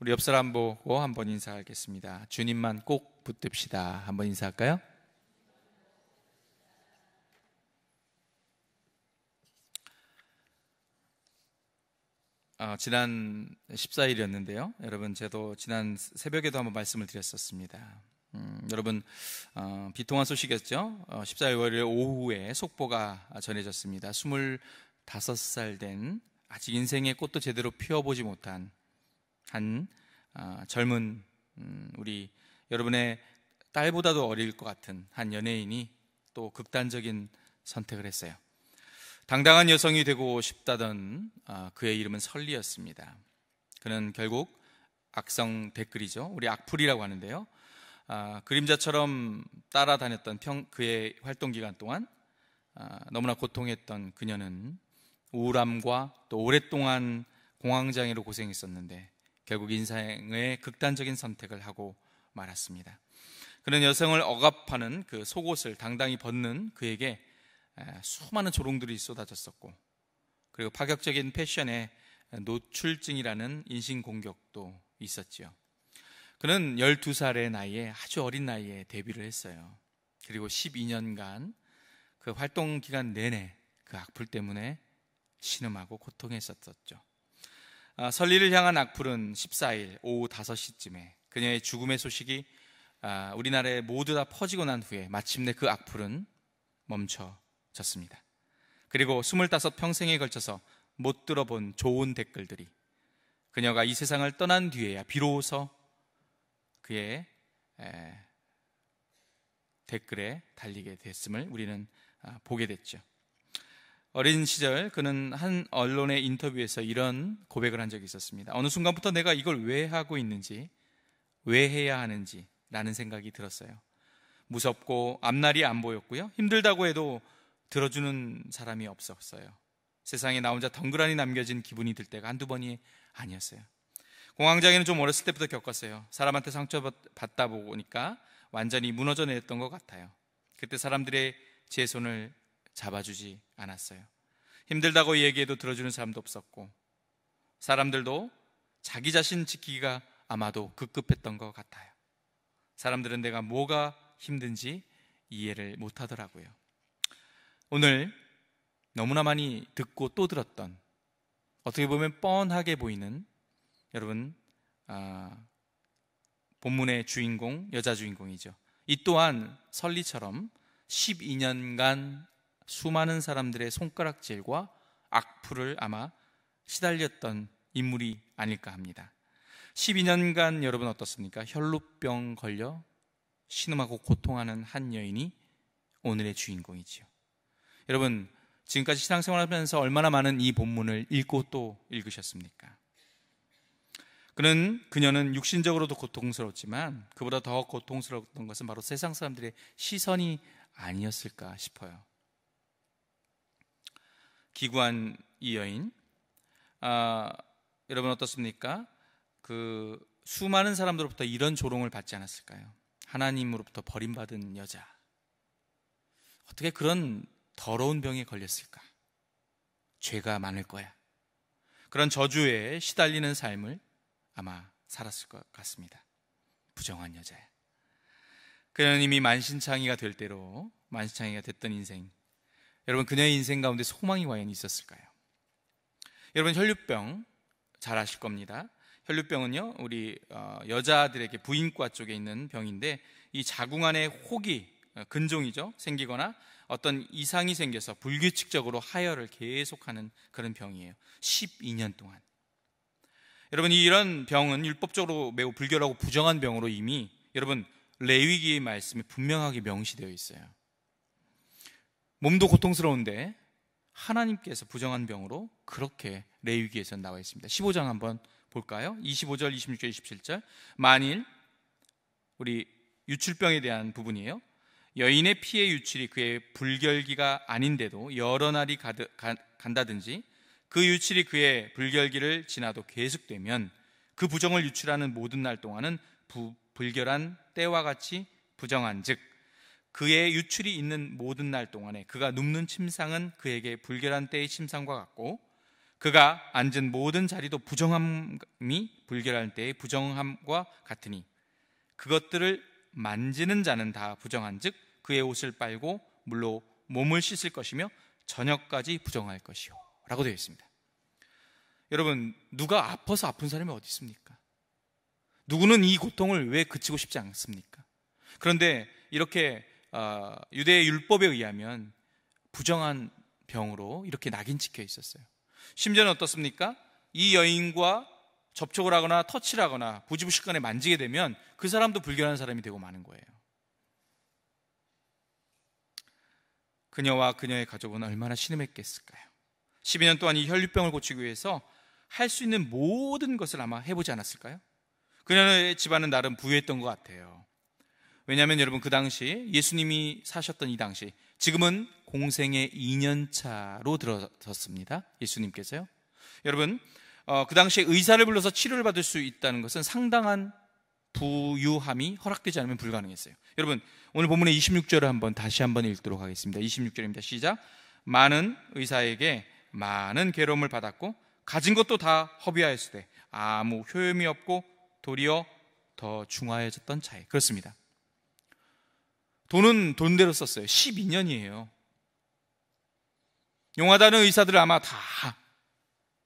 우리 옆 사람 보고 한번 인사하겠습니다. 주님만 꼭 붙듭시다. 한번 인사할까요? 어, 지난 14일이었는데요. 여러분, 제도 지난 새벽에도 한번 말씀을 드렸었습니다. 음, 여러분, 어, 비통한 소식이었죠? 어, 14일 월요일 오후에 속보가 전해졌습니다. 25살 된 아직 인생의 꽃도 제대로 피워보지 못한 한 아, 젊은 음, 우리 여러분의 딸보다도 어릴 것 같은 한 연예인이 또 극단적인 선택을 했어요. 당당한 여성이 되고 싶다던 아, 그의 이름은 설리였습니다. 그는 결국 악성 댓글이죠. 우리 악플이라고 하는데요. 아, 그림자처럼 따라다녔던 평, 그의 활동 기간 동안 너무나 고통했던 그녀는 우울함과 또 오랫동안 공황장애로 고생했었는데 결국 인생의 극단적인 선택을 하고 말았습니다. 그런 여성을 억압하는 그 속옷을 당당히 벗는 그에게 수많은 조롱들이 쏟아졌었고, 그리고 파격적인 패션에 노출증이라는 인신공격도 있었지요. 그는 12살의 나이에 아주 어린 나이에 데뷔를 했어요. 그리고 12년간 그 활동 기간 내내 그 악플 때문에 신음하고 고통했었죠. 아, 설리를 향한 악플은 14일 오후 5시쯤에 그녀의 죽음의 소식이 아, 우리나라에 모두 다 퍼지고 난 후에 마침내 그 악플은 멈춰졌습니다. 그리고 25 평생에 걸쳐서 못 들어본 좋은 댓글들이 그녀가 이 세상을 떠난 뒤에야 비로소 그의 댓글에 달리게 됐음을 우리는 아, 보게 됐죠. 어린 시절 그는 한 언론의 인터뷰에서 이런 고백을 한 적이 있었습니다. 어느 순간부터 내가 이걸 왜 하고 있는지, 왜 해야 하는지 라는 생각이 들었어요. 무섭고 앞날이 안 보였고요. 힘들다고 해도 들어주는 사람이 없었어요. 세상에 나 혼자 덩그러니 남겨진 기분이 들 때가 한두 번이 아니었어요. 공황장애는 좀 어렸을 때부터 겪었어요. 사람한테 상처받다 보니까 완전히 무너져 내렸던 것 같아요. 그때 사람들의 제 손을 잡아주지 않았어요. 힘들다고 얘기해도 들어주는 사람도 없었고, 사람들도 자기 자신 지키기가 아마도 급급했던 것 같아요. 사람들은 내가 뭐가 힘든지 이해를 못 하더라고요. 오늘 너무나 많이 듣고 또 들었던 어떻게 보면 뻔하게 보이는 여러분 아, 본문의 주인공 여자 주인공이죠. 이 또한 설리처럼 12년간 수많은 사람들의 손가락질과 악플을 아마 시달렸던 인물이 아닐까 합니다. 12년간 여러분 어떻습니까? 혈루병 걸려 신음하고 고통하는 한 여인이 오늘의 주인공이지요. 여러분, 지금까지 신앙생활 하면서 얼마나 많은 이 본문을 읽고 또 읽으셨습니까? 그는 그녀는 육신적으로도 고통스러웠지만 그보다 더 고통스러웠던 것은 바로 세상 사람들의 시선이 아니었을까 싶어요. 기관 이여인 아, 여러분 어떻습니까? 그 수많은 사람들로부터 이런 조롱을 받지 않았을까요? 하나님으로부터 버림받은 여자 어떻게 그런 더러운 병에 걸렸을까? 죄가 많을 거야. 그런 저주에 시달리는 삶을 아마 살았을 것 같습니다. 부정한 여자야. 그녀는 이 만신창이가 될대로 만신창이가 됐던 인생 여러분 그녀의 인생 가운데 소망이 과연 있었을까요? 여러분 혈류병 잘 아실 겁니다. 혈류병은요 우리 어, 여자들에게 부인과 쪽에 있는 병인데 이 자궁 안에 혹이 어, 근종이죠 생기거나 어떤 이상이 생겨서 불규칙적으로 하혈을 계속하는 그런 병이에요. 12년 동안. 여러분 이런 병은 율법적으로 매우 불결하고 부정한 병으로 이미 여러분 레위기의 말씀에 분명하게 명시되어 있어요. 몸도 고통스러운데 하나님께서 부정한 병으로 그렇게 레위기에서 나와 있습니다. 15장 한번 볼까요? 25절, 26절, 27절. 만일 우리 유출병에 대한 부분이에요. 여인의 피해 유출이 그의 불결기가 아닌데도 여러 날이 가드, 가, 간다든지 그 유출이 그의 불결기를 지나도 계속되면 그 부정을 유출하는 모든 날 동안은 부, 불결한 때와 같이 부정한 즉 그의 유출이 있는 모든 날 동안에 그가 눕는 침상은 그에게 불결한 때의 침상과 같고 그가 앉은 모든 자리도 부정함이 불결한 때의 부정함과 같으니 그것들을 만지는 자는 다 부정한즉 그의 옷을 빨고 물로 몸을 씻을 것이며 저녁까지 부정할 것이요라고 되어 있습니다. 여러분 누가 아파서 아픈 사람이 어디 있습니까? 누구는 이 고통을 왜 그치고 싶지 않습니까? 그런데 이렇게 아, 유대의 율법에 의하면 부정한 병으로 이렇게 낙인 찍혀 있었어요. 심지어는 어떻습니까? 이 여인과 접촉을 하거나 터치를 하거나 부지부식간에 만지게 되면 그 사람도 불결한 사람이 되고 마는 거예요. 그녀와 그녀의 가족은 얼마나 신음했겠을까요? 12년 동안 이 혈류병을 고치기 위해서 할 수 있는 모든 것을 아마 해보지 않았을까요? 그녀의 집안은 나름 부유했던 것 같아요. 왜냐하면 여러분 그 당시 예수님이 사셨던 이 당시 지금은 공생의 2년차로 들어섰습니다. 예수님께서요. 여러분 어, 그 당시에 의사를 불러서 치료를 받을 수 있다는 것은 상당한 부유함이 허락되지 않으면 불가능했어요. 여러분 오늘 본문의 26절을 한번 다시 한번 읽도록 하겠습니다. 26절입니다. 시작. 많은 의사에게 많은 괴로움을 받았고 가진 것도 다 허비하였으되 아무 효염이 없고 도리어 더중화해졌던 차이. 그렇습니다. 돈은 돈대로 썼어요. 12년이에요. 용하다는 의사들을 아마 다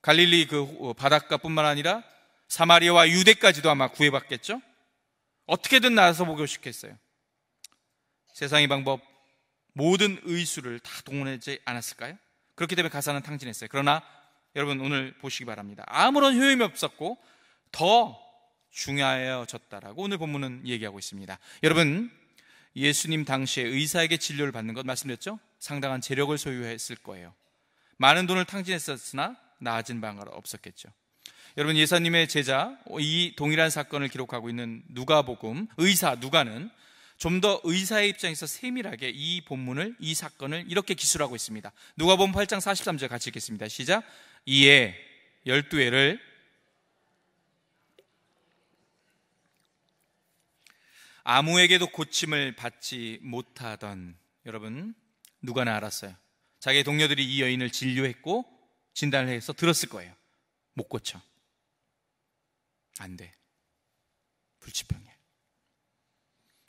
갈릴리 그 어, 바닷가뿐만 아니라 사마리아와 유대까지도 아마 구해봤겠죠? 어떻게든 나와서 보고 싶겠어요. 세상의 방법, 모든 의수를 다 동원하지 않았을까요? 그렇기 때문에 가사는 탕진했어요. 그러나 여러분 오늘 보시기 바랍니다. 아무런 효용이 없었고 더 중요해졌다라고 오늘 본문은 얘기하고 있습니다. 여러분 예수님 당시에 의사에게 진료를 받는 것 말씀드렸죠? 상당한 재력을 소유했을 거예요. 많은 돈을 탕진했었으나 나아진 방가 없었겠죠. 여러분 예수님의 제자 이 동일한 사건을 기록하고 있는 누가복음 의사 누가는 좀 더 의사의 입장에서 세밀하게 이 본문을 이 사건을 이렇게 기술하고 있습니다. 누가복음 8장 43절 같이 읽겠습니다. 시작. 이에 열두 애를 아무에게도 고침을 받지 못하던 여러분 누가나 알았어요. 자기 동료들이 이 여인을 진료했고 진단을 해서 들었을 거예요. 못 고쳐. 안 돼. 불치병이야.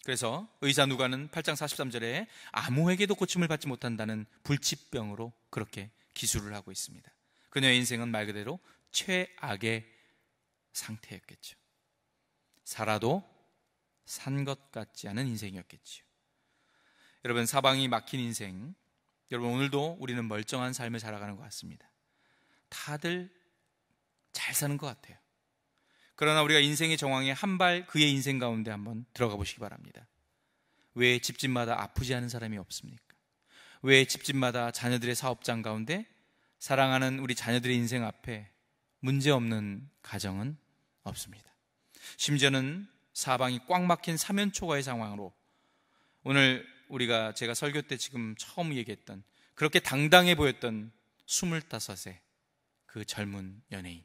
그래서 의사 누가는 8장 43절에 아무에게도 고침을 받지 못한다는 불치병으로 그렇게 기술을 하고 있습니다. 그녀의 인생은 말 그대로 최악의 상태였겠죠. 살아도 산것 같지 않은 인생이었겠지요. 여러분 사방이 막힌 인생, 여러분 오늘도 우리는 멀쩡한 삶을 살아가는 것 같습니다. 다들 잘 사는 것 같아요. 그러나 우리가 인생의 정황에 한 발 그의 인생 가운데 한번 들어가 보시기 바랍니다. 왜 집집마다 아프지 않은 사람이 없습니까? 왜 집집마다 자녀들의 사업장 가운데 사랑하는 우리 자녀들의 인생 앞에 문제 없는 가정은 없습니다. 심지어는 사방이 꽉 막힌 사면초가의 상황으로 오늘 우리가 제가 설교 때 지금 처음 얘기했던 그렇게 당당해 보였던 스물다섯의 그 젊은 연예인.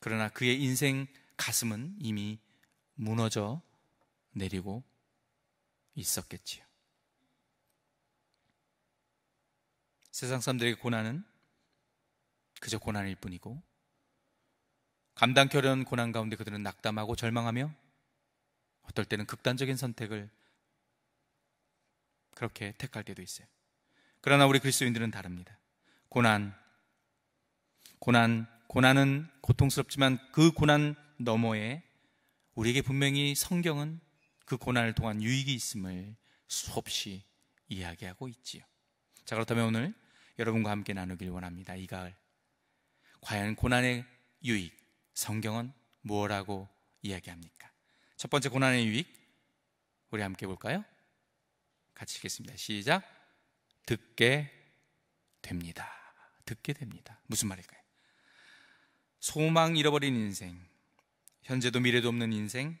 그러나 그의 인생 가슴은 이미 무너져 내리고 있었겠지요. 세상 사람들에게 고난은 그저 고난일 뿐이고 감당케 어려운 고난 가운데 그들은 낙담하고 절망하며 어떨 때는 극단적인 선택을 그렇게 택할 때도 있어요. 그러나 우리 그리스도인들은 다릅니다. 고난, 고난, 고난은 고통스럽지만 그 고난 너머에 우리에게 분명히 성경은 그 고난을 통한 유익이 있음을 수없이 이야기하고 있지요. 자, 그렇다면 오늘 여러분과 함께 나누길 원합니다. 이 가을. 과연 고난의 유익, 성경은 뭐라고 이야기합니까? 첫 번째 고난의 유익 우리 함께 볼까요? 같이 읽겠습니다. 시작. 듣게 됩니다. 듣게 됩니다. 무슨 말일까요? 소망 잃어버린 인생, 현재도 미래도 없는 인생,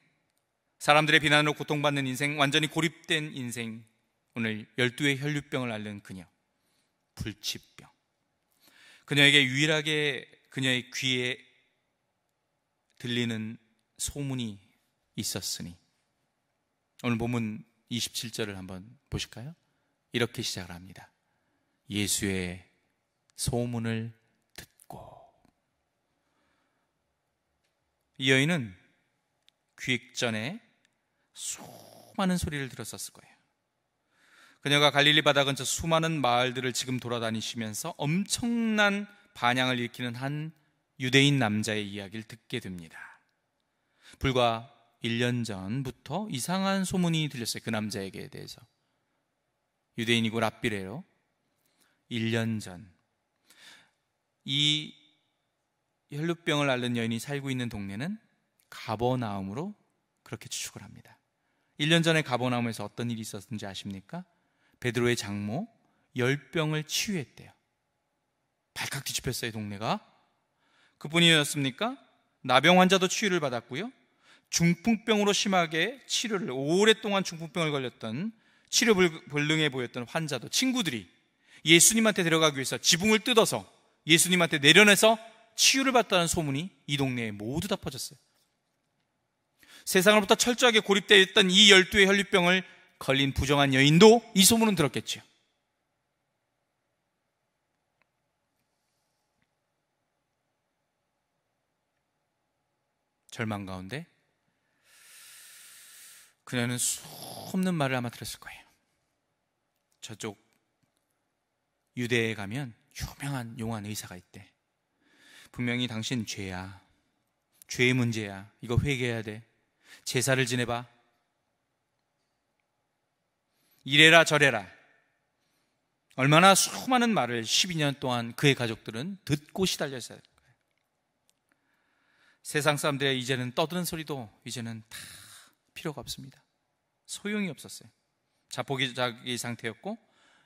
사람들의 비난으로 고통받는 인생, 완전히 고립된 인생, 오늘 12의 혈류병을 앓는 그녀, 불치병. 그녀에게 유일하게 그녀의 귀에 들리는 소문이 있었으니. 오늘 보면 27절을 한번 보실까요? 이렇게 시작을 합니다. 예수의 소문을 듣고. 이 여인은 귀액 전에 수많은 소리를 들었었을 거예요. 그녀가 갈릴리 바다 근처 수많은 마을들을 지금 돌아다니시면서 엄청난 반향을 일으키는 한 유대인 남자의 이야기를 듣게 됩니다. 불과 1년 전부터 이상한 소문이 들렸어요. 그 남자에게 대해서. 유대인이고 랍비래요. 1년 전. 이 혈루병을 앓는 여인이 살고 있는 동네는 가버나움으로 그렇게 추측을 합니다. 1년 전에 가버나움에서 어떤 일이 있었는지 아십니까? 베드로의 장모 열병을 치유했대요. 발칵 뒤집혔어요, 동네가. 그뿐이었습니까? 나병 환자도 치유를 받았고요. 중풍병으로 심하게 치료를 오랫동안 중풍병을 걸렸던 치료 불능해 보였던 환자도 친구들이 예수님한테 데려가기 위해서 지붕을 뜯어서 예수님한테 내려내서 치유를 받다는 소문이 이 동네에 모두 다 퍼졌어요. 세상으로부터 철저하게 고립되어 있던 이 열두의 혈류병을 걸린 부정한 여인도 이 소문은 들었겠죠 절망 가운데 그녀는 수없는 말을 아마 들었을 거예요. 저쪽 유대에 가면 유명한 용한 의사가 있대. 분명히 당신 죄야. 죄의 문제야. 이거 회개해야 돼. 제사를 지내봐. 이래라 저래라. 얼마나 수많은 말을 12년 동안 그의 가족들은 듣고 시달렸어요. 세상 사람들의 이제는 떠드는 소리도 이제는 다 필요가 없습니다. 소용이 없었어요. 자포기자기 상태였고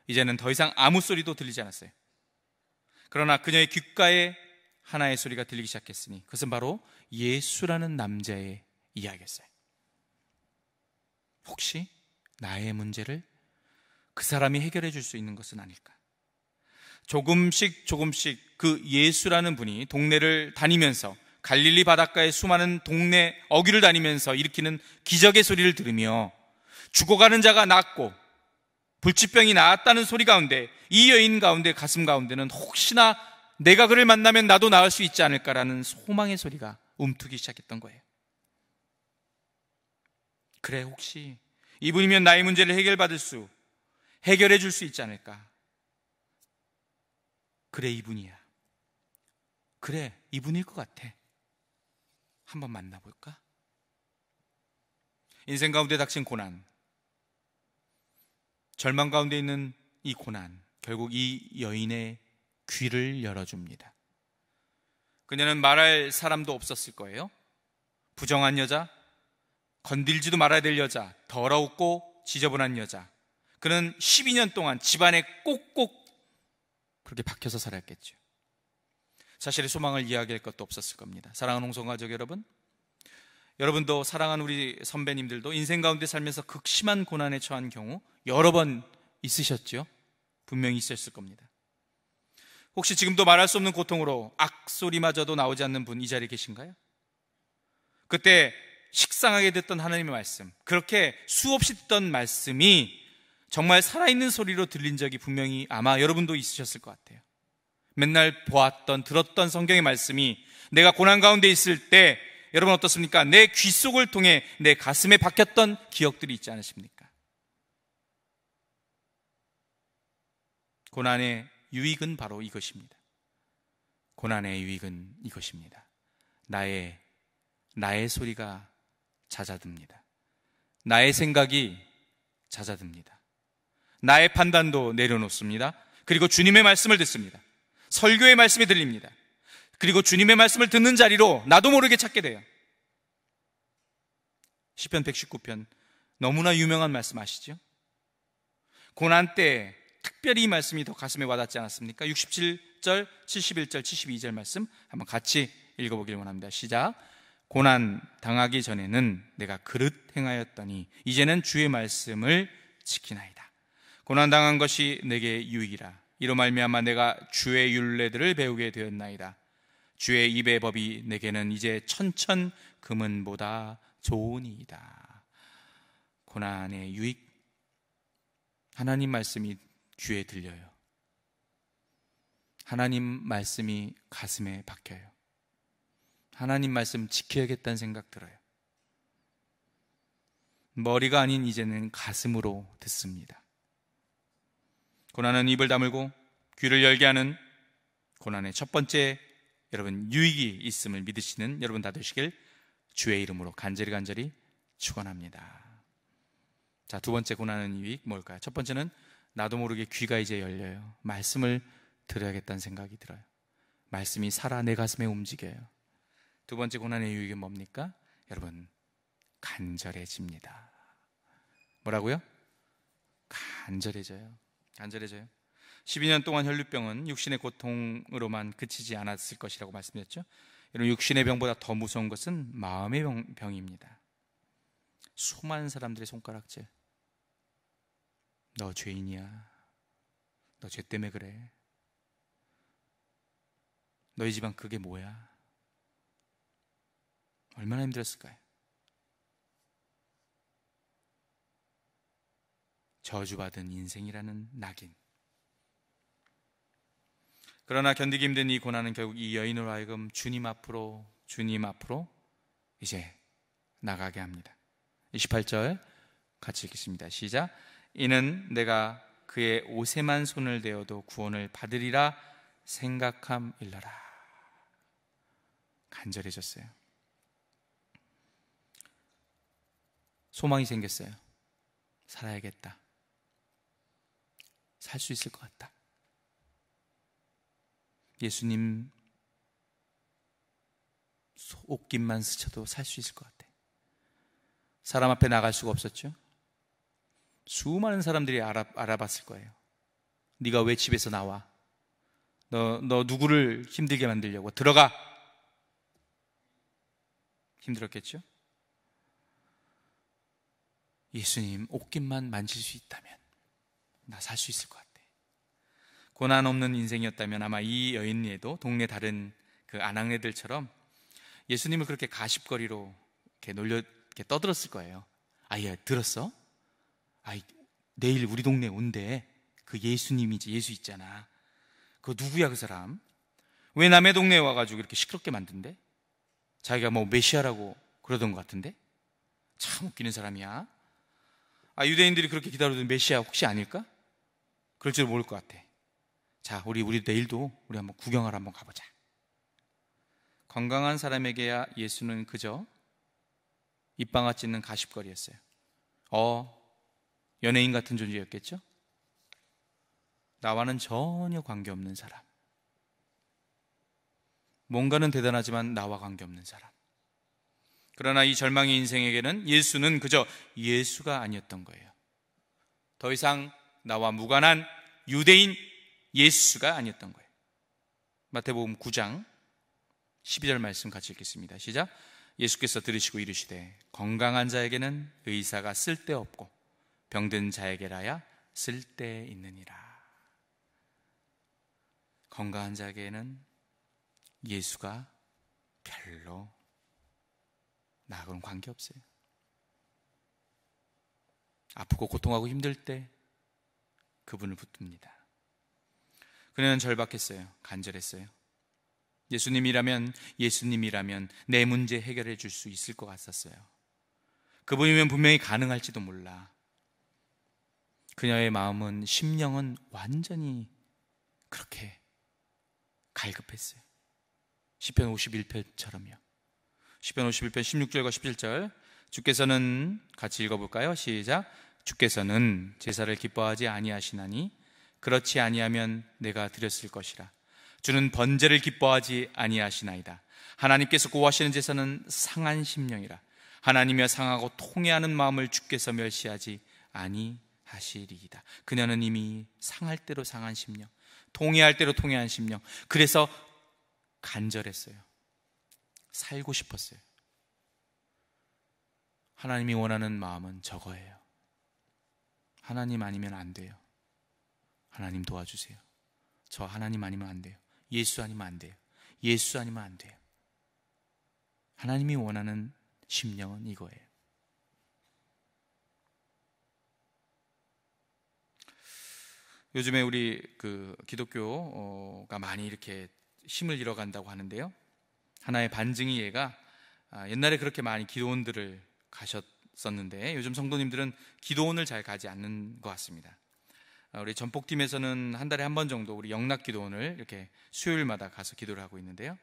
이제는 더 이상 아무 소리도 들리지 않았어요. 그러나 그녀의 귓가에 하나의 소리가 들리기 시작했으니 그것은 바로 예수라는 남자의 이야기였어요. 혹시 나의 문제를 그 사람이 해결해 줄 수 있는 것은 아닐까? 조금씩 조금씩 그 예수라는 분이 동네를 다니면서 갈릴리 바닷가의 수많은 동네 어귀를 다니면서 일으키는 기적의 소리를 들으며 죽어가는 자가 낫고 불치병이 나았다는 소리 가운데 이 여인 가운데 가슴 가운데는 혹시나 내가 그를 만나면 나도 나을 수 있지 않을까라는 소망의 소리가 움트기 시작했던 거예요. 그래 혹시 이분이면 나의 문제를 해결받을 수 해결해 줄 수 있지 않을까? 그래 이분이야. 그래 이분일 것 같아. 한번 만나볼까? 인생 가운데 닥친 고난, 절망 가운데 있는 이 고난, 결국 이 여인의 귀를 열어줍니다. 그녀는 말할 사람도 없었을 거예요. 부정한 여자, 건들지도 말아야 될 여자, 더러웠고 지저분한 여자. 그는 12년 동안 집안에 꼭꼭 그렇게 박혀서 살았겠죠. 사실의 소망을 이야기할 것도 없었을 겁니다. 사랑하는 홍성가족 여러분, 여러분도 사랑하는 우리 선배님들도 인생 가운데 살면서 극심한 고난에 처한 경우 여러 번 있으셨죠? 분명히 있었을 겁니다. 혹시 지금도 말할 수 없는 고통으로 악소리마저도 나오지 않는 분 이 자리에 계신가요? 그때 식상하게 듣던 하나님의 말씀, 그렇게 수없이 듣던 말씀이 정말 살아있는 소리로 들린 적이 분명히 아마 여러분도 있으셨을 것 같아요. 맨날 보았던, 들었던 성경의 말씀이 내가 고난 가운데 있을 때 여러분 어떻습니까? 내 귀 속을 통해 내 가슴에 박혔던 기억들이 있지 않으십니까? 고난의 유익은 바로 이것입니다. 고난의 유익은 이것입니다. 나의, 나의 소리가 잦아듭니다. 나의 생각이 잦아듭니다. 나의 판단도 내려놓습니다. 그리고 주님의 말씀을 듣습니다. 설교의 말씀이 들립니다. 그리고 주님의 말씀을 듣는 자리로 나도 모르게 찾게 돼요. 1 0편 119편 너무나 유명한 말씀 아시죠? 고난 때 특별히 이 말씀이 더 가슴에 와닿지 않았습니까? 67절, 71절, 72절 말씀 한번 같이 읽어보길 원합니다. 시작. 고난 당하기 전에는 내가 그릇 행하였더니 이제는 주의 말씀을 지키나이다. 고난 당한 것이 내게 유익이라 이로 말미암아 내가 주의 윤례들을 배우게 되었나이다. 주의 입의 법이 내게는 이제 천천 금은보다 좋으니이다. 고난의 유익 하나님 말씀이 귀에 들려요. 하나님 말씀이 가슴에 박혀요. 하나님 말씀 지켜야겠다는 생각 들어요. 머리가 아닌 이제는 가슴으로 듣습니다. 고난은 입을 다물고 귀를 열게 하는 고난의 첫 번째 여러분 유익이 있음을 믿으시는 여러분 다 되시길 주의 이름으로 간절히 간절히 축원합니다. 자, 두 번째 고난은 유익 뭘까요? 첫 번째는 나도 모르게 귀가 이제 열려요. 말씀을 들어야겠다는 생각이 들어요. 말씀이 살아 내 가슴에 움직여요. 두 번째 고난의 유익은 뭡니까? 여러분, 간절해집니다. 뭐라고요? 간절해져요. 간절해져요. 12년 동안 혈류병은 육신의 고통으로만 그치지 않았을 것이라고 말씀드렸죠. 여러분 육신의 병보다 더 무서운 것은 마음의 병, 입니다 수많은 사람들의 손가락질. 너 죄인이야. 너 죄 때문에 그래. 너희 집안 그게 뭐야? 얼마나 힘들었을까요? 저주받은 인생이라는 낙인. 그러나 견디기 힘든 이 고난은 결국 이 여인으로 하여금 주님 앞으로 주님 앞으로 이제 나가게 합니다. 28절 같이 읽겠습니다. 시작. 이는 내가 그의 옷에만 손을 대어도 구원을 받으리라 생각함일러라. 간절해졌어요. 소망이 생겼어요. 살아야겠다. 살수 있을 것 같다. 예수님 옷깃만 스쳐도 살 수 있을 것 같아. 사람 앞에 나갈 수가 없었죠. 수많은 사람들이 알아, 알아봤을 거예요. 네가 왜 집에서 나와? 너, 너 누구를 힘들게 만들려고 들어가. 힘들었겠죠? 예수님 옷깃만 만질 수 있다면 나살수 있을 것 같아. 고난 없는 인생이었다면 아마 이 여인에도 동네 다른 그 아낙네들처럼 예수님을 그렇게 가십거리로 이렇게 놀려 이렇게 떠들었을 거예요. 아예 들었어? 아이 내일 우리 동네 온대. 그 예수님이지 예수 있잖아. 그 누구야 그 사람? 왜 남의 동네에 와가지고 이렇게 시끄럽게 만든대? 자기가 뭐 메시아라고 그러던 것 같은데? 참 웃기는 사람이야. 아, 유대인들이 그렇게 기다려도 메시아 혹시 아닐까? 그럴 줄 모를 것 같아. 자, 우리 우리 내일도 우리 한번 구경을 한번 가보자. 건강한 사람에게야 예수는 그저 입방아 찢는 가십거리였어요. 어, 연예인 같은 존재였겠죠? 나와는 전혀 관계없는 사람. 뭔가는 대단하지만 나와 관계없는 사람. 그러나 이 절망의 인생에게는 예수는 그저 예수가 아니었던 거예요. 더 이상 나와 무관한 유대인 예수가 아니었던 거예요. 마태복음 9장 12절 말씀 같이 읽겠습니다. 시작. 예수께서 들으시고 이르시되 건강한 자에게는 의사가 쓸데없고 병든 자에게라야 쓸데 있느니라. 건강한 자에게는 예수가 별로 나하고는 관계없어요. 아프고 고통하고 힘들 때 그분을 붙듭니다. 그녀는 절박했어요. 간절했어요. 예수님이라면, 예수님이라면 내 문제 해결해 줄 수 있을 것 같았어요. 그분이면 분명히 가능할지도 몰라. 그녀의 마음은, 심령은 완전히 그렇게 갈급했어요. 10편 51편처럼요. 10편 51편 16절과 17절. 주께서는 같이 읽어볼까요? 시작. 주께서는 제사를 기뻐하지 아니하시나니 그렇지 아니하면 내가 드렸을 것이라 주는 번제를 기뻐하지 아니하시나이다 하나님께서 구하시는 제사는 상한 심령이라 하나님의 이 상하고 통회하는 마음을 주께서 멸시하지 아니하시리이다 그녀는 이미 상할 대로 상한 심령 통회할 대로 통회한 심령 그래서 간절했어요 살고 싶었어요 하나님이 원하는 마음은 저거예요 하나님 아니면 안 돼요. 하나님 도와주세요. 저 하나님 아니면 안 돼요. 예수 아니면 안 돼요. 예수 아니면 안 돼요. 하나님이 원하는 심령은 이거예요. 요즘에 우리 그 기독교가 많이 이렇게 힘을 잃어간다고 하는데요. 하나의 반증이 얘가 아, 옛날에 그렇게 많이 기도원들을 가셨 썼는데 요즘 성도님들은 기도원을 잘 가지 않는 것 같습니다. 어, 우리 전폭팀에서는 한 달에 한 번 정도 우리 영락 기도원을 이렇게 수요일마다 가서 기도를 하고 있는데요.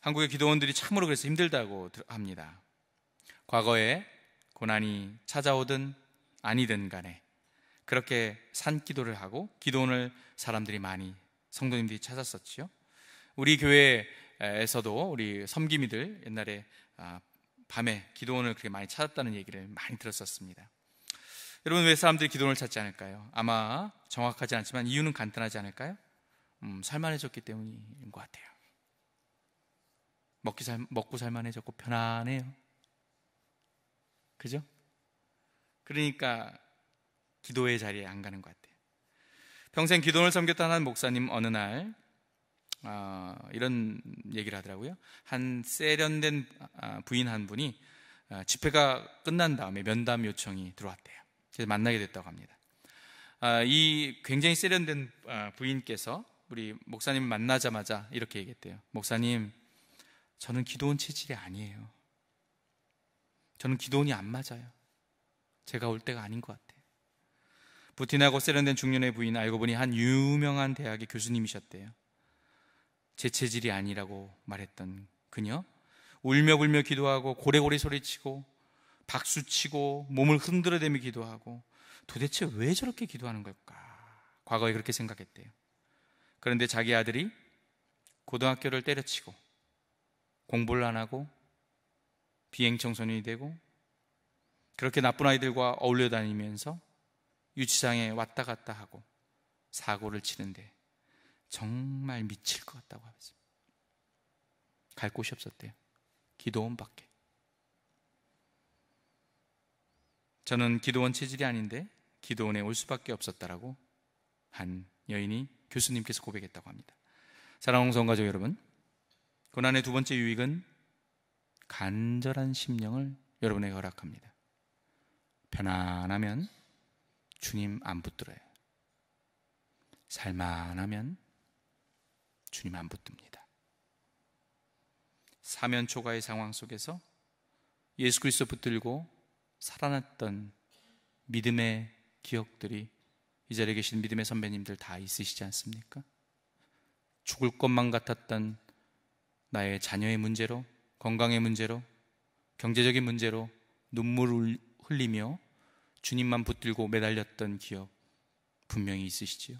한국의 기도원들이 참으로 그래서 힘들다고 합니다. 과거에 고난이 찾아오든 아니든 간에 그렇게 산 기도를 하고 기도원을 사람들이 많이 성도님들이 찾았었지요. 우리 교회에서도 우리 섬김이들 옛날에 아, 밤에 기도원을 그렇게 많이 찾았다는 얘기를 많이 들었었습니다. 여러분 왜 사람들이 기도원을 찾지 않을까요? 아마 정확하지 않지만 이유는 간단하지 않을까요? 음, 살만해졌기 때문인 것 같아요. 먹기 살, 먹고 살만해졌고 편안해요. 그죠? 그러니까 기도의 자리에 안 가는 것 같아요. 평생 기도원을 섬겼다는 목사님 어느 날 어, 이런 얘기를 하더라고요. 한 세련된 아, 부인 한 분이 어, 집회가 끝난 다음에 면담 요청이 들어왔대요. 그래서 만나게 됐다고 합니다. 아, 이 굉장히 세련된 아, 부인께서 우리 목사님 만나자마자 이렇게 얘기했대요. 목사님, 저는 기도원 체질이 아니에요. 저는 기도원이 안 맞아요. 제가 올 때가 아닌 것 같아요. 부티나고 세련된 중년의 부인 알고 보니 한 유명한 대학의 교수님이셨대요. 제 체질이 아니라고 말했던 그녀 울며불며 기도하고 고래고래 소리치고 박수치고 몸을 흔들어대며 기도하고 도대체 왜 저렇게 기도하는 걸까? 과거에 그렇게 생각했대요. 그런데 자기 아들이 고등학교를 때려치고 공부를 안 하고 비행청소년이 되고 그렇게 나쁜 아이들과 어울려 다니면서 유치장에 왔다 갔다 하고 사고를 치는데 정말 미칠 것 같다고 하습니다갈 곳이 없었대요. 기도원 밖에. 저는 기도원 체질이 아닌데 기도원에 올 수밖에 없었다라고 한 여인이 교수님께서 고백했다고 합니다. 사랑하는 성가족 여러분, 고난의 두 번째 유익은 간절한 심령을 여러분에게 허락합니다. 편안하면 주님 안 붙들어요. 살만하면 주님 안 붙듭니다. 사면초가의 상황 속에서 예수 그리스도 붙들고 살아났던 믿음의 기억들이 이 자리에 계신 믿음의 선배님들 다 있으시지 않습니까? 죽을 것만 같았던 나의 자녀의 문제로, 건강의 문제로, 경제적인 문제로 눈물을 흘리며 주님만 붙들고 매달렸던 기억 분명히 있으시지요.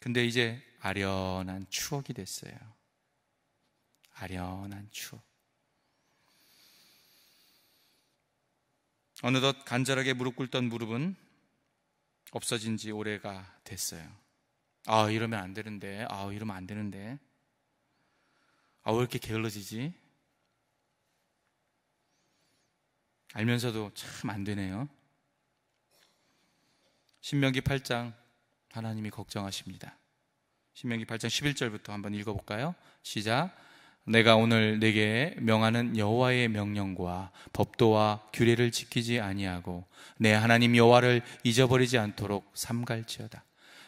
근데 이제 아련한 추억이 됐어요. 아련한 추억. 어느덧 간절하게 무릎 꿇던 무릎은 없어진 지 오래가 됐어요. 아, 이러면 안 되는데. 아, 이러면 안 되는데. 아, 왜 이렇게 게을러지지? 알면서도 참 안 되네요. 신명기 8장 하나님이 걱정하십니다. 신명기 8장 11절부터 한번 읽어볼까요? 시작. 내가 오늘 내게 명하는 여호와의 명령과 법도와 규례를 지키지 아니하고 내 하나님 여호와를 잊어버리지 않도록 삼갈지어다.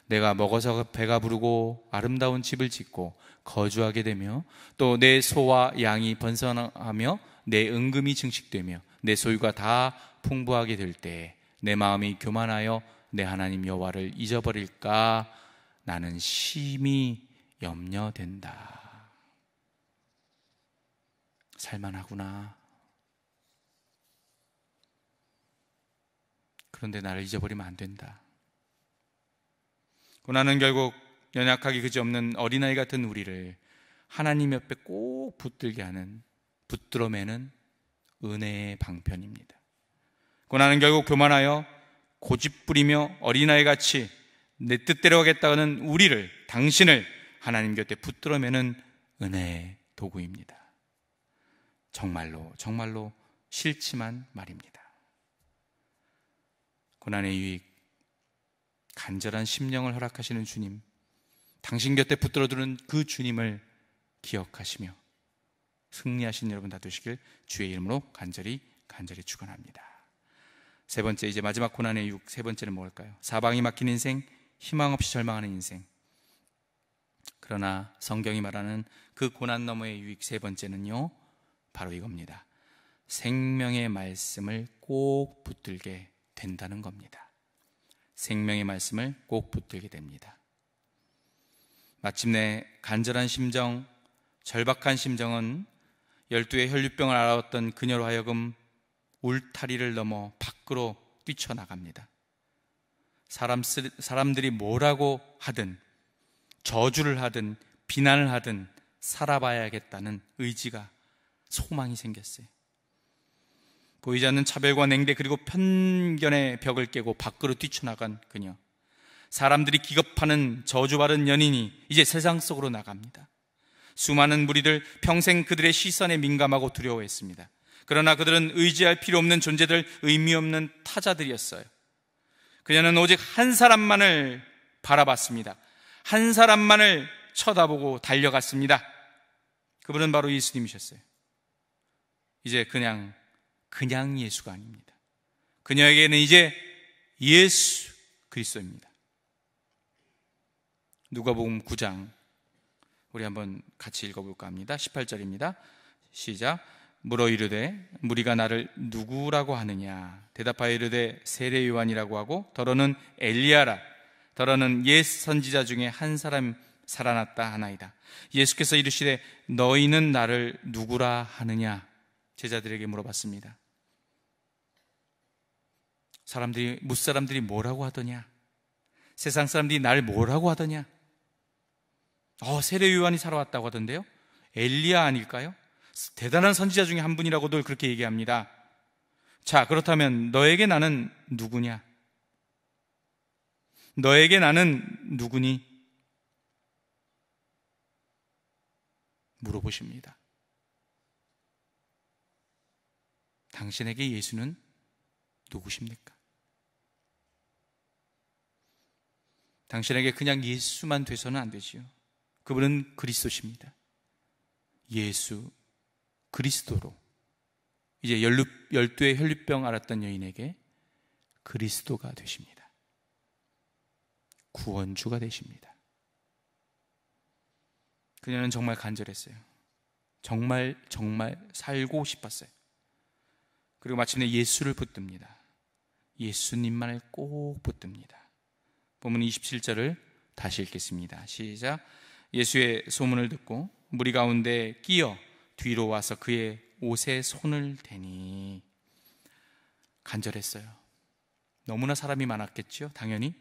내가 먹어서 배가 부르고 아름다운 집을 짓고 거주하게 되며 또 내 소와 양이 번성하며 내 은금이 증식되며 내 소유가 다 풍부하게 될 때 내 마음이 교만하여 내 하나님 여호와를 잊어버릴까 나는 심히 염려된다. 살만하구나. 그런데 나를 잊어버리면 안 된다. 고난은 결국 연약하기 그지없는 어린아이 같은 우리를 하나님 옆에 꼭 붙들게 하는 붙들어매는 은혜의 방편입니다. 고난은 결국 교만하여 고집부리며 어린아이 같이 내 뜻대로 하겠다는 우리를, 당신을 하나님 곁에 붙들어매는 은혜의 도구입니다. 정말로, 정말로 싫지만 말입니다. 고난의 유익, 간절한 심령을 허락하시는 주님, 당신 곁에 붙들어두는 그 주님을 기억하시며 승리하신 여러분 다 되시길 주의 이름으로 간절히 간절히 축원합니다. 세 번째 이제 마지막 고난의 육 세 번째는 뭘까요? 사방이 막힌 인생, 희망 없이 절망하는 인생. 그러나 성경이 말하는 그 고난 너머의 유익 세 번째는요, 바로 이겁니다. 생명의 말씀을 꼭 붙들게 된다는 겁니다. 생명의 말씀을 꼭 붙들게 됩니다. 마침내 간절한 심정, 절박한 심정은 열두의 혈류병을 알아왔던 그녀로 하여금 울타리를 넘어 밖으로 뛰쳐나갑니다. 사람, 사람들이 뭐라고 하든 저주를 하든 비난을 하든 살아봐야겠다는 의지가 소망이 생겼어요. 보이지 않는 차별과 냉대 그리고 편견의 벽을 깨고 밖으로 뛰쳐나간 그녀. 사람들이 기겁하는 저주받은 연인이 이제 세상 속으로 나갑니다. 수많은 무리들 평생 그들의 시선에 민감하고 두려워했습니다. 그러나 그들은 의지할 필요 없는 존재들, 의미 없는 타자들이었어요. 그녀는 오직 한 사람만을 바라봤습니다. 한 사람만을 쳐다보고 달려갔습니다. 그분은 바로 예수님이셨어요. 이제 그냥, 그냥 예수가 아닙니다. 그녀에게는 이제 예수 그리스도입니다. 누가 보면 9장 우리 한번 같이 읽어볼까 합니다. 18절입니다. 시작. 물어 이르되 무리가 나를 누구라고 하느냐 대답하여 이르되 세례 요한이라고 하고 더러는 엘리야라 더러는 옛 선지자 중에 한 사람 살아났다 하나이다 예수께서 이르시되 너희는 나를 누구라 하느냐 제자들에게 물어봤습니다 사람들이 무사람들이 뭐라고 하더냐 세상 사람들이 날 뭐라고 하더냐 어 세례 요한이 살아왔다고 하던데요 엘리야 아닐까요? 대단한 선지자 중에 한 분이라고들 그렇게 얘기합니다. 자, 그렇다면 너에게 나는 누구냐? 너에게 나는 누구니? 물어보십니다. 당신에게 예수는 누구십니까? 당신에게 그냥 예수만 돼서는 안 되지요. 그분은 그리스도십니다. 예수 그리스도로 이제 열두의 혈류병 앓았던 여인에게 그리스도가 되십니다. 구원주가 되십니다. 그녀는 정말 간절했어요. 정말 정말 살고 싶었어요. 그리고 마침내 예수를 붙듭니다. 예수님만을 꼭 붙듭니다. 보면 27절을 다시 읽겠습니다. 시작. 예수의 소문을 듣고 무리 가운데 끼어 뒤로 와서 그의 옷에 손을 대니 간절했어요. 너무나 사람이 많았겠죠, 당연히.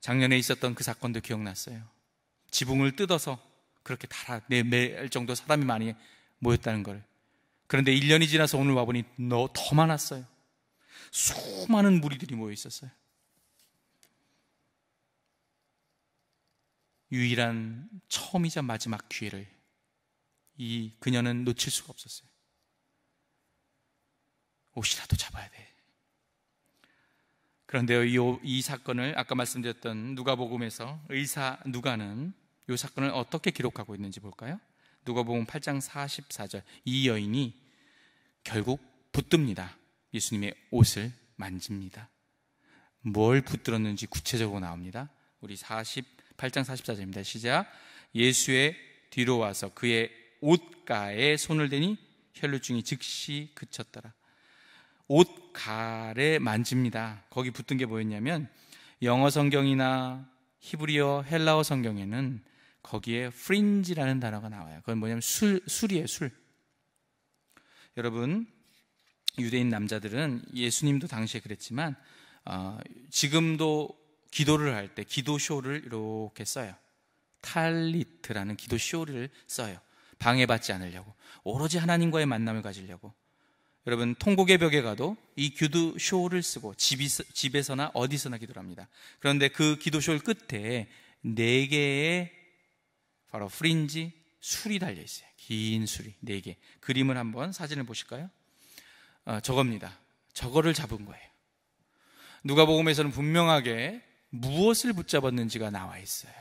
작년에 있었던 그 사건도 기억났어요. 지붕을 뜯어서 그렇게 달아내밀 정도 사람이 많이 모였다는 걸. 그런데 1년이 지나서 오늘 와보니 너더 많았어요. 수많은 무리들이 모여 있었어요. 유일한 처음이자 마지막 기회를 이 그녀는 놓칠 수가 없었어요. 옷이라도 잡아야 돼. 그런데요, 이, 이 사건을 아까 말씀드렸던 누가복음에서 의사 누가는 이 사건을 어떻게 기록하고 있는지 볼까요? 누가복음 8장 44절 이 여인이 결국 붙듭니다. 예수님의 옷을 만집니다. 뭘 붙들었는지 구체적으로 나옵니다. 우리 48장 44절입니다. 시작. 예수의 뒤로 와서 그의 옷가에 손을 대니 혈루증이 즉시 그쳤더라. 옷가를 만집니다. 거기 붙은 게 뭐였냐면 영어 성경이나 히브리어 헬라어 성경에는 거기에 프린지라는 단어가 나와요. 그건 뭐냐면 술 술이에요, 술. 여러분 유대인 남자들은 예수님도 당시에 그랬지만 어, 지금도 기도를 할 때 기도쇼를 이렇게 써요. 탈리트라는 기도쇼를 써요. 방해받지 않으려고 오로지 하나님과의 만남을 가지려고 여러분 통곡의 벽에 가도 이 기도 쇼를 쓰고 집에서나 어디서나 기도합니다. 그런데 그 기도 쇼 끝에 네 개의 바로 프린지 술이 달려 있어요. 긴 술이 네 개. 그림을 한번 사진을 보실까요? 어, 저겁니다. 저거를 잡은 거예요. 누가복음에서는 분명하게 무엇을 붙잡았는지가 나와 있어요.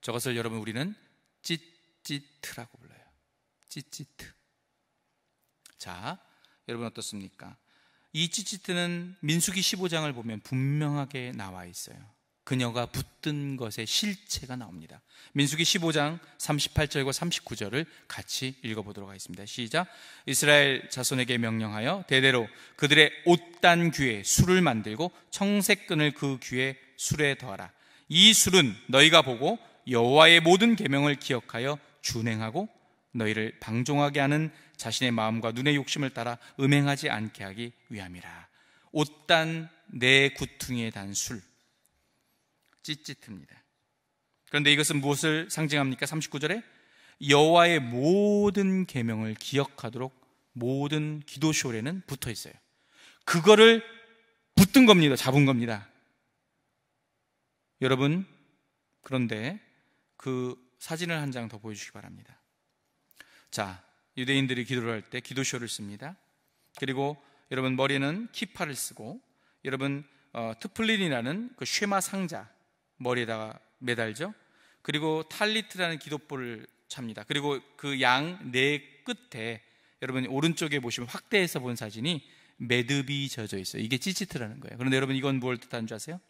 저것을 여러분 우리는 찢 찌찌트라고 불러요. 찌찌트. 자, 여러분 어떻습니까? 이 찌찌트는 민수기 15장을 보면 분명하게 나와 있어요. 그녀가 붙든 것의 실체가 나옵니다. 민수기 15장 38절과 39절을 같이 읽어보도록 하겠습니다. 시작. 이스라엘 자손에게 명령하여 대대로 그들의 옷단 귀에 술을 만들고 청색끈을 그 귀에 술에 더하라. 이 술은 너희가 보고 여호와의 모든 계명을 기억하여 준행하고 너희를 방종하게 하는 자신의 마음과 눈의 욕심을 따라 음행하지 않게 하기 위함이라. 옷단 내 구퉁이에 단 술. 찌찌합니다 그런데 이것은 무엇을 상징합니까? 39절에 여호와의 모든 계명을 기억하도록 모든 기도쇼에는 붙어 있어요. 그거를 붙든 겁니다. 잡은 겁니다. 여러분, 그런데 그 사진을 한 장 더 보여주시기 바랍니다. 자, 유대인들이 기도를 할 때 기도쇼를 씁니다. 그리고 여러분 머리는 키파를 쓰고 여러분 어, 트플린이라는 그 쉐마 상자 머리에다가 매달죠. 그리고 탈리트라는 기도볼을 찹니다. 그리고 그 양 네 끝에 여러분 오른쪽에 보시면 확대해서 본 사진이 매듭이 젖어 있어요. 이게 찌찌트라는 거예요. 그런데 여러분 이건 뭘 뜻하는 줄 아세요?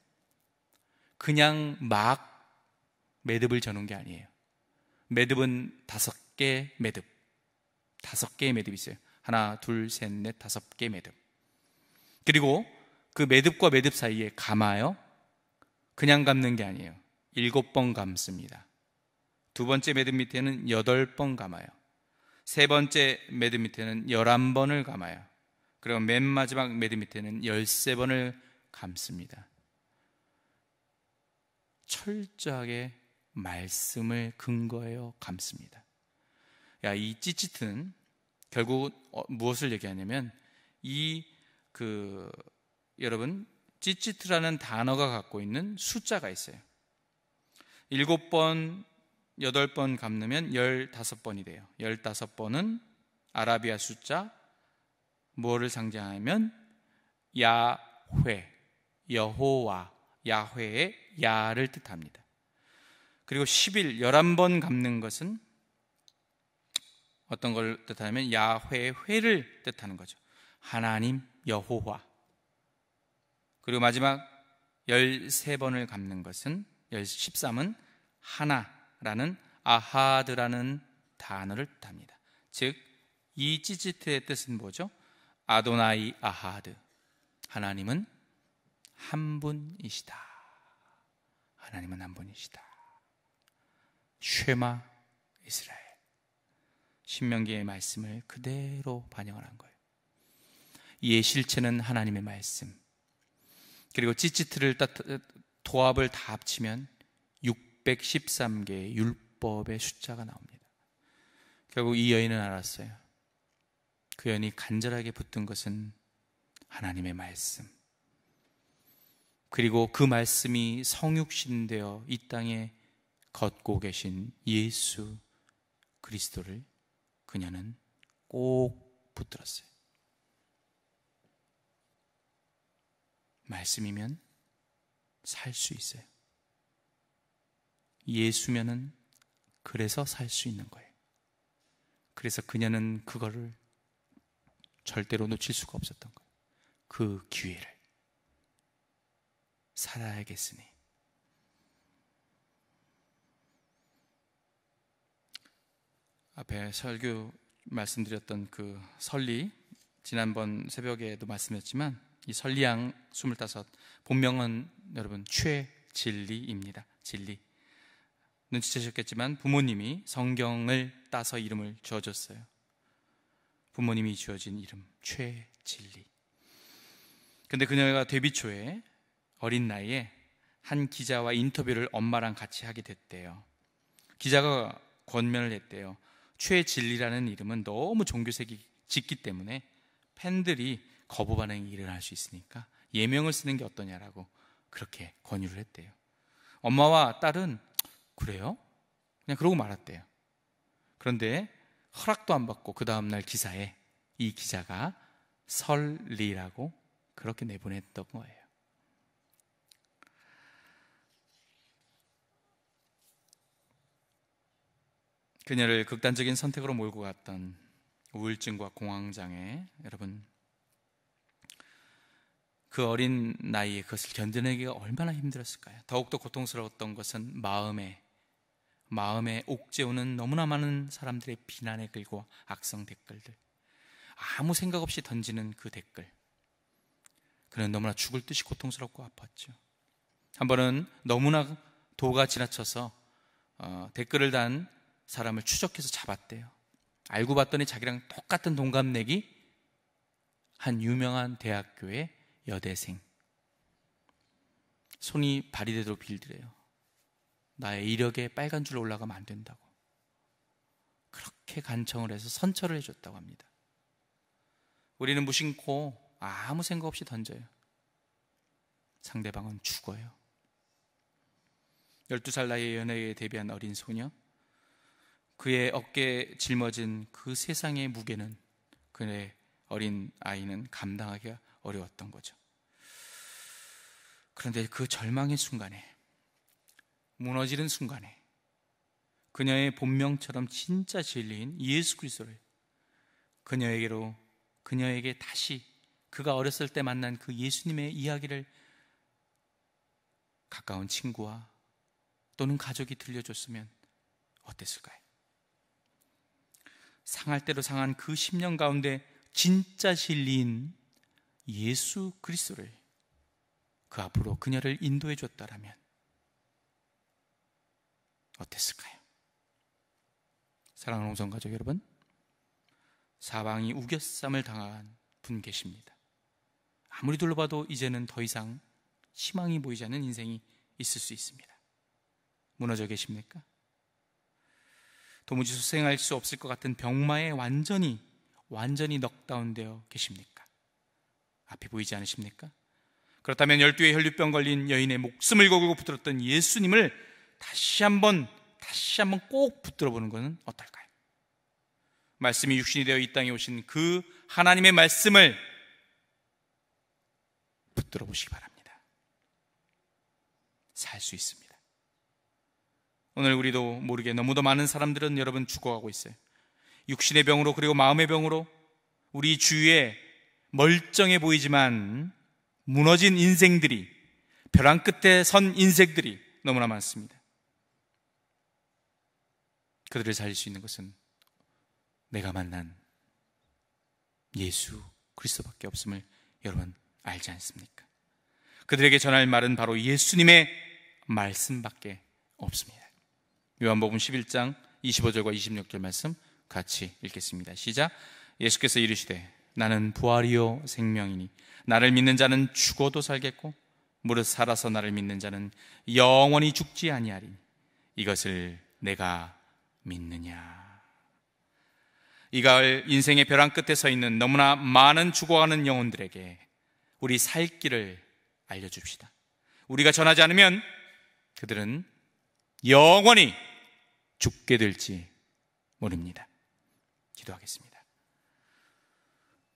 그냥 막 매듭을 져놓은 게 아니에요. 매듭은 다섯 개 매듭. 다섯 개의 매듭이 있어요. 하나, 둘, 셋, 넷, 다섯 개 매듭. 그리고 그 매듭과 매듭 사이에 감아요. 그냥 감는 게 아니에요. 일곱 번 감습니다. 두 번째 매듭 밑에는 여덟 번 감아요. 세 번째 매듭 밑에는 열한 번을 감아요. 그리고 맨 마지막 매듭 밑에는 열세 번을 감습니다. 철저하게 말씀을 근거하여 감습니다. 야, 이 찌찌트는 결국 어, 무엇을 얘기하냐면 이 그 여러분 찌찌트라는 단어가 갖고 있는 숫자가 있어요. 일곱 번, 여덟 번 감으면 열다섯 번이 돼요. 열다섯 번은 아라비아 숫자 뭐를 상징하면 야훼, 여호와, 야훼의 야를 뜻합니다. 그리고 10일 11번 갚는 것은 어떤 걸 뜻하냐면 야훼 회를 뜻하는 거죠. 하나님 여호와. 그리고 마지막 13번을 갚는 것은 13은 하나라는 아하드라는 단어를 뜻합니다. 즉 이 찌찌트의 뜻은 뭐죠? 아도나이 아하드. 하나님은 한 분이시다. 하나님은 한 분이시다. 쉐마 이스라엘. 신명기의 말씀을 그대로 반영을 한 거예요. 이의 실체는 하나님의 말씀. 그리고 찌찌트를 도합을 다 합치면 613개의 율법의 숫자가 나옵니다. 결국 이 여인은 알았어요. 그 여인이 간절하게 붙은 것은 하나님의 말씀. 그리고 그 말씀이 성육신되어 이 땅에 걷고 계신 예수 그리스도를 그녀는 꼭 붙들었어요. 말씀이면 살 수 있어요. 예수면은 그래서 살 수 있는 거예요. 그래서 그녀는 그거를 절대로 놓칠 수가 없었던 거예요. 그 기회를. 살아야겠으니. 앞에 설교 말씀드렸던 그 설리 지난번 새벽에도 말씀했지만 이 설리양 25 본명은 여러분 최진리입니다. 진리. 눈치채셨겠지만 부모님이 성경을 따서 이름을 지어줬어요. 부모님이 지어진 이름 최진리. 근데 그녀가 데뷔 초에 어린 나이에 한 기자와 인터뷰를 엄마랑 같이 하게 됐대요. 기자가 권면을 했대요. 최진리라는 이름은 너무 종교색이 짙기 때문에 팬들이 거부 반응이 일어날 수 있으니까 예명을 쓰는 게 어떠냐라고 그렇게 권유를 했대요. 엄마와 딸은 그래요? 그냥 그러고 말았대요. 그런데 허락도 안 받고 그 다음날 기사에 이 기자가 설리라고 그렇게 내보냈던 거예요. 그녀를 극단적인 선택으로 몰고 갔던 우울증과 공황장애 여러분 그 어린 나이에 그것을 견뎌내기가 얼마나 힘들었을까요? 더욱더 고통스러웠던 것은 마음에 마음에 옥죄오는 너무나 많은 사람들의 비난의 글과 악성 댓글들 아무 생각 없이 던지는 그 댓글 그는 너무나 죽을 듯이 고통스럽고 아팠죠 한 번은 너무나 도가 지나쳐서 어, 댓글을 단 사람을 추적해서 잡았대요. 알고 봤더니 자기랑 똑같은 동갑내기 한 유명한 대학교의 여대생. 손이 발이 되도록 빌드래요. 나의 이력에 빨간 줄 올라가면 안 된다고. 그렇게 간청을 해서 선처를 해줬다고 합니다. 우리는 무심코 아무 생각 없이 던져요. 상대방은 죽어요. 12살 나이의 연애에 데뷔한 어린 소녀, 그의 어깨에 짊어진 그 세상의 무게는 그의 어린 아이는 감당하기가 어려웠던 거죠. 그런데 그 절망의 순간에, 무너지는 순간에, 그녀의 본명처럼 진짜 진리인 예수 그리스도를 그녀에게로, 그녀에게 다시 그가 어렸을 때 만난 그 예수님의 이야기를 가까운 친구와 또는 가족이 들려줬으면 어땠을까요? 상할 대로 상한 그 10년 가운데 진짜 진리인 예수 그리스도를 그 앞으로 그녀를 인도해 줬다라면 어땠을까요? 사랑하는 홍성 가족 여러분, 사방이 우겨쌈을 당한 분 계십니다. 아무리 둘러봐도 이제는 더 이상 희망이 보이지 않는 인생이 있을 수 있습니다. 무너져 계십니까? 도무지 수생할 수 없을 것 같은 병마에 완전히 완전히 넉다운되어 계십니까? 앞이 보이지 않으십니까? 그렇다면 열두의 혈류병 걸린 여인의 목숨을 걸고 붙들었던 예수님을 다시 한번 다시 한번 꼭 붙들어 보는 것은 어떨까요? 말씀이 육신이 되어 이 땅에 오신 그 하나님의 말씀을 붙들어 보시기 바랍니다. 살 수 있습니다. 오늘 우리도 모르게 너무도 많은 사람들은 여러분 죽어가고 있어요. 육신의 병으로 그리고 마음의 병으로 우리 주위에 멀쩡해 보이지만 무너진 인생들이 벼랑 끝에 선 인생들이 너무나 많습니다. 그들을 살릴 수 있는 것은 내가 만난 예수 그리스도밖에 없음을 여러분 알지 않습니까? 그들에게 전할 말은 바로 예수님의 말씀밖에 없습니다. 요한복음 11장 25절과 26절 말씀 같이 읽겠습니다. 시작. 예수께서 이르시되 나는 부활이요 생명이니 나를 믿는 자는 죽어도 살겠고 무릇 살아서 나를 믿는 자는 영원히 죽지 아니하리니 이것을 내가 믿느냐. 이 가을 인생의 벼랑 끝에 서 있는 너무나 많은 죽어가는 영혼들에게 우리 살 길을 알려줍시다. 우리가 전하지 않으면 그들은 영원히 죽게 될지 모릅니다. 기도하겠습니다.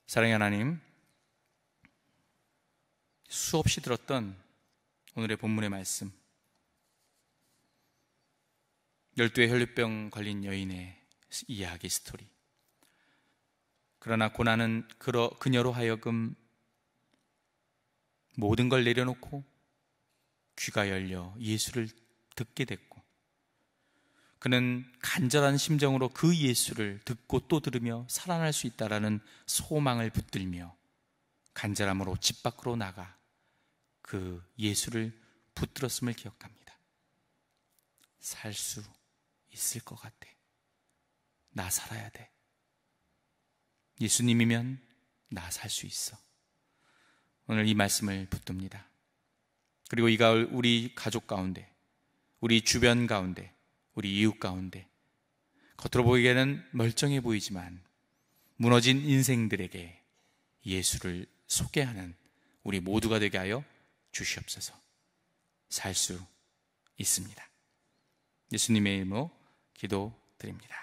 사랑의 하나님, 수없이 들었던 오늘의 본문의 말씀, 열두의 혈류병 걸린 여인의 이야기 스토리. 그러나 고난은 그러, 그녀로 하여금 모든 걸 내려놓고 귀가 열려 예수를 듣게 됐고, 그는 간절한 심정으로 그 예수를 듣고 또 들으며 살아날 수 있다라는 소망을 붙들며 간절함으로 집 밖으로 나가 그 예수를 붙들었음을 기억합니다. 살 수 있을 것 같아. 나 살아야 돼. 예수님이면 나 살 수 있어. 오늘 이 말씀을 붙듭니다. 그리고 이 가을 우리 가족 가운데, 우리 주변 가운데, 우리 이웃 가운데 겉으로 보기에는 멀쩡해 보이지만 무너진 인생들에게 예수를 소개하는 우리 모두가 되게 하여 주시옵소서 살 수 있습니다. 예수님의 이름으로 기도드립니다.